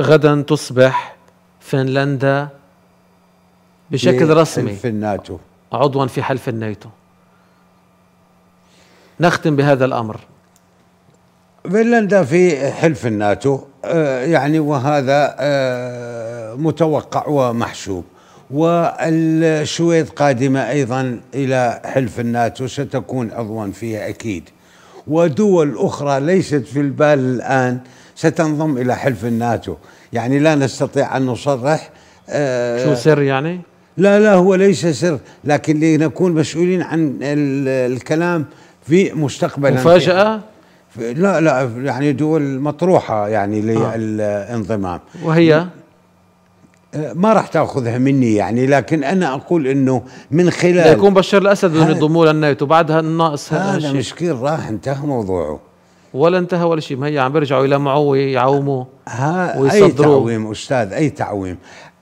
غدا تصبح فنلندا بشكل رسمي في الناتو عضوا في حلف الناتو نختم بهذا الامر فنلندا في حلف الناتو آه، يعني وهذا آه، متوقع ومحسوب والسويد قادمة أيضا إلى حلف الناتو ستكون عضوا فيها أكيد ودول أخرى ليست في البال الآن ستنضم إلى حلف الناتو يعني لا نستطيع أن نصرح آه، شو سر يعني؟ لا لا هو ليس سر لكن لنكون مسؤولين عن الكلام في مستقبلا مفاجأة؟ لا لا يعني دول مطروحة يعني آه. للانضمام آه. وهي؟ ما راح تاخذها مني يعني لكن انا اقول انه من خلال يكون بشار الاسد من للناتو بعدها الناقص هذا الشيء هذا مشكل راح انتهى موضوعه ولا انتهى ولا شيء ما هي عم بيرجعوا يلمعوه يعوموا اي تعويم استاذ اي تعويم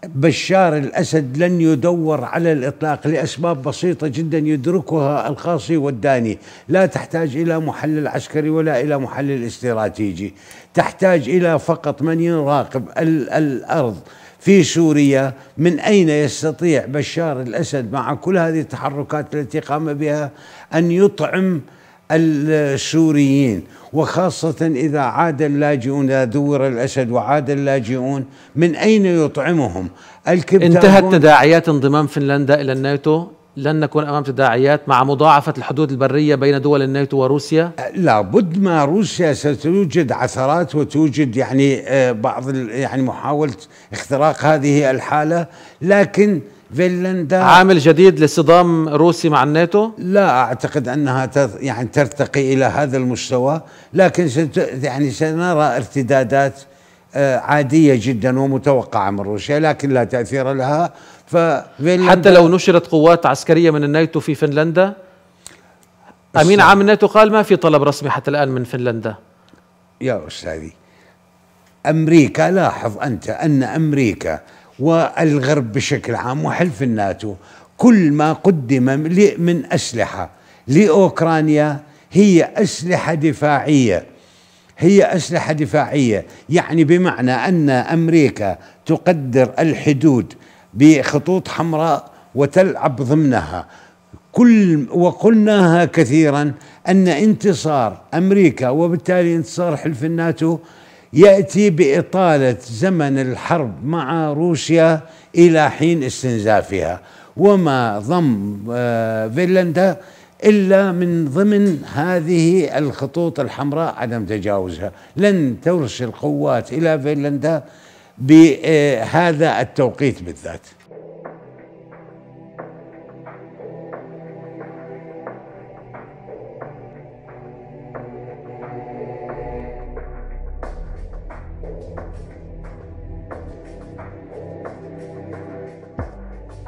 بشار الاسد لن يدور على الاطلاق لاسباب بسيطه جدا يدركها الخاصي والداني، لا تحتاج الى محلل عسكري ولا الى محلل استراتيجي، تحتاج الى فقط من يراقب ال الارض في سوريا من اين يستطيع بشار الاسد مع كل هذه التحركات التي قام بها ان يطعم السوريين وخاصة إذا عاد اللاجئون إذا دور الأسد وعاد اللاجئون من أين يطعمهم الكبتاغون انتهت تداعيات انضمام فنلندا إلى الناتو لن نكون امام تداعيات مع مضاعفه الحدود البريه بين دول الناتو وروسيا؟ لابد ما روسيا ستوجد عثرات وتوجد يعني آه، بعض يعني محاوله اختراق هذه الحاله لكن فنلندا عامل جديد لصدام روسي مع الناتو؟ لا اعتقد انها يعني ترتقي الى هذا المستوى لكن ست يعني سنرى ارتدادات آه، عاديه جدا ومتوقعه من روسيا لكن لا تاثير لها ف حتى لو نشرت قوات عسكريه من الناتو في فنلندا امين عام الناتو قال ما في طلب رسمي حتى الان من فنلندا يا استاذي امريكا لاحظ انت ان امريكا والغرب بشكل عام وحلف الناتو كل ما قدم من اسلحه لاوكرانيا هي اسلحه دفاعيه هي اسلحه دفاعيه يعني بمعنى ان امريكا تقدر الحدود بخطوط حمراء وتلعب ضمنها كل وقلناها كثيرا ان انتصار امريكا وبالتالي انتصار حلف الناتو ياتي باطاله زمن الحرب مع روسيا الى حين استنزافها وما ضم آه، فنلندا الا من ضمن هذه الخطوط الحمراء عدم تجاوزها لن ترسل قوات الى فنلندا بهذا التوقيت بالذات